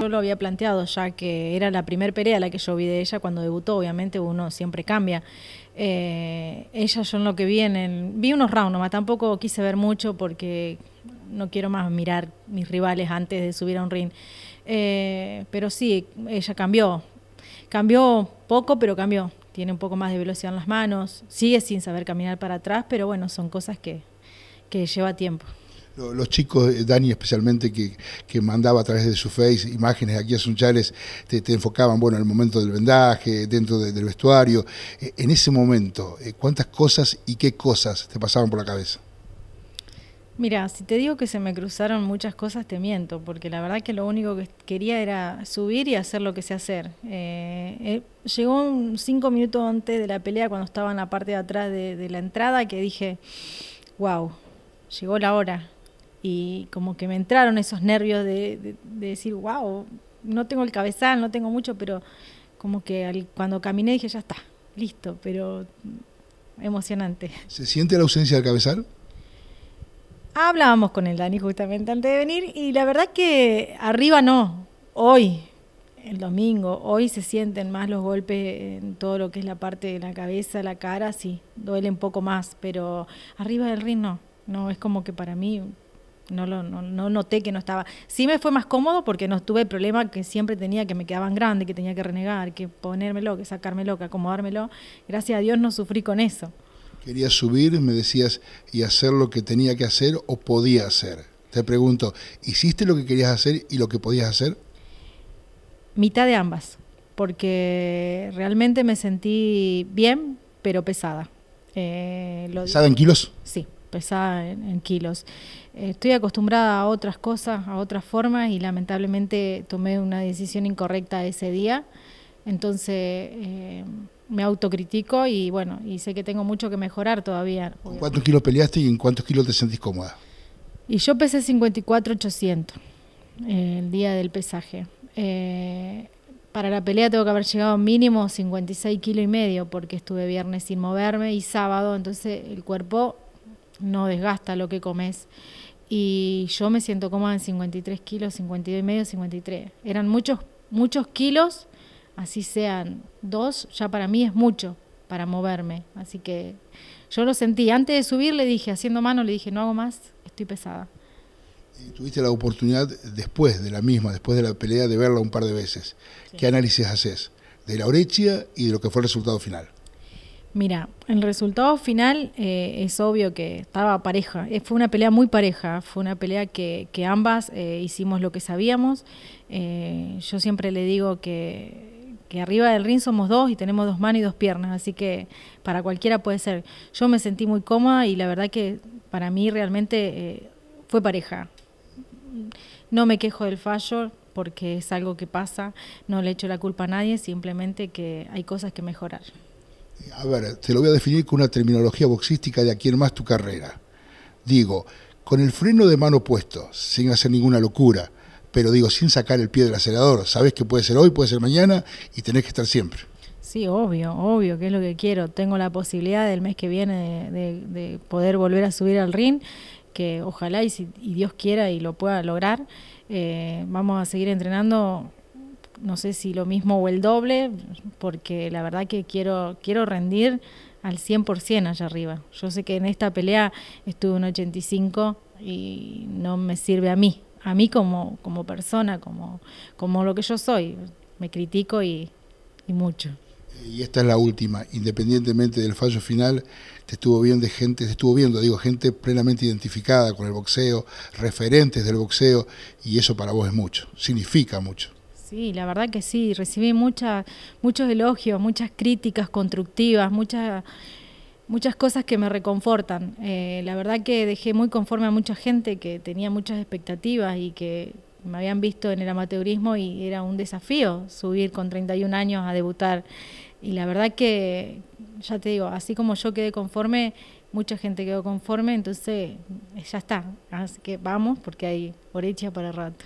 Yo lo había planteado ya que era la primera pelea la que yo vi de ella cuando debutó, obviamente uno siempre cambia. Eh, ella ellas son lo que vienen. Vi unos rounds más tampoco quise ver mucho porque no quiero más mirar mis rivales antes de subir a un ring. Eh, pero sí, ella cambió. Cambió poco, pero cambió tiene un poco más de velocidad en las manos, sigue sin saber caminar para atrás, pero bueno, son cosas que, que lleva tiempo los chicos, eh, Dani especialmente, que, mandaba a través de su face imágenes aquí a Sunchales, te, te enfocaban, bueno, en el momento del vendaje, dentro del vestuario. Eh, en ese momento, eh, ¿cuántas cosas y qué cosas te pasaban por la cabeza? Mira, si te digo que se me cruzaron muchas cosas, te miento, porque la verdad que lo único que quería era subir y hacer lo que sé hacer. Eh, eh, llegó cinco minutos antes de la pelea, cuando estaba en la parte de atrás de, la entrada, que dije, wow, llegó la hora. Y como que me entraron esos nervios de, decir, wow, no tengo el cabezal, no tengo mucho, pero como que al, cuando caminé dije, ya está, listo, pero mm, emocionante. ¿Se siente la ausencia del cabezal? Hablábamos con el Dani justamente antes de venir y la verdad que arriba no, hoy, el domingo, hoy se sienten más los golpes en todo lo que es la parte de la cabeza, la cara, sí, duele un poco más, pero arriba del ring no, es como que para mí no, lo, no, noté que no estaba. Sí me fue más cómodo porque no tuve el problema que siempre tenía, que me quedaban grandes, que tenía que renegar, que ponérmelo, que sacármelo, que acomodármelo. Gracias a Dios no sufrí con eso quería subir, me decías, y hacer lo que tenía que hacer o podía hacer. Te pregunto, ¿hiciste lo que querías hacer y lo que podías hacer? Mitad de ambas, porque realmente me sentí bien, pero pesada. Eh, ¿Pesada en kilos? Sí, pesada en, kilos. Eh, estoy acostumbrada a otras cosas, a otras formas, y lamentablemente tomé una decisión incorrecta ese día. Entonces... Eh, me autocritico y bueno, y sé que tengo mucho que mejorar todavía. ¿En cuántos kilos peleaste y en cuántos kilos te sentís cómoda? Y yo pesé 54,800 eh, el día del pesaje. Eh, para la pelea tengo que haber llegado mínimo 56 kilos y medio porque estuve viernes sin moverme y sábado, entonces el cuerpo no desgasta lo que comes. Y yo me siento cómoda en 53 kilos, 52 y medio, 53. Eran muchos, muchos kilos así sean dos, ya para mí es mucho para moverme. Así que yo lo sentí. Antes de subir le dije, haciendo mano, le dije, no hago más, estoy pesada. tuviste la oportunidad después de la misma, después de la pelea, de verla un par de veces. ¿Qué análisis haces de la orechia y de lo que fue el resultado final? Mira, el resultado final eh, es obvio que estaba pareja. Eh, fue una pelea muy pareja. Fue una pelea que, ambas eh, hicimos lo que sabíamos. yo siempre le digo que que arriba del ring somos dos y tenemos dos manos y dos piernas, así que para cualquiera puede ser. Yo me sentí muy cómoda y la verdad que para mí realmente eh, fue pareja. No me quejo del fallo porque es algo que pasa, no le echo la culpa a nadie, simplemente que hay cosas que mejorar. A ver, te lo voy a definir con una terminología boxística de aquí en más tu carrera. Digo, con el freno de mano puesto, sin hacer ninguna locura, pero digo, sin sacar el pie del acelerador. Sabes que puede ser hoy, puede ser mañana y tenés que estar siempre. Sí, obvio, obvio, que es lo que quiero. Tengo la posibilidad del mes que viene de, poder volver a subir al ring, que ojalá y, si, Dios quiera y lo pueda lograr. Eh, vamos a seguir entrenando, no sé si lo mismo o el doble, porque la verdad que quiero, quiero rendir al 100% allá arriba. Yo sé que en esta pelea estuve un 85 y no me sirve a mí, a mí como, como persona, como, como lo que yo soy. Me critico y, mucho. Y esta es la última, independientemente del fallo final, te estuvo viendo gente, te estuvo viendo, digo, gente plenamente identificada con el boxeo, referentes del boxeo, y eso para vos es mucho, significa mucho. Sí, la verdad que sí, recibí mucha, muchos elogios, muchas críticas constructivas, muchas muchas cosas que me reconfortan. Eh, la verdad que dejé muy conforme a mucha gente que tenía muchas expectativas y que me habían visto en el amateurismo y era un desafío subir con 31 años a debutar. Y la verdad que, ya te digo, así como yo quedé conforme, mucha gente quedó conforme, entonces eh, ya está. Así que vamos porque hay orecha para rato.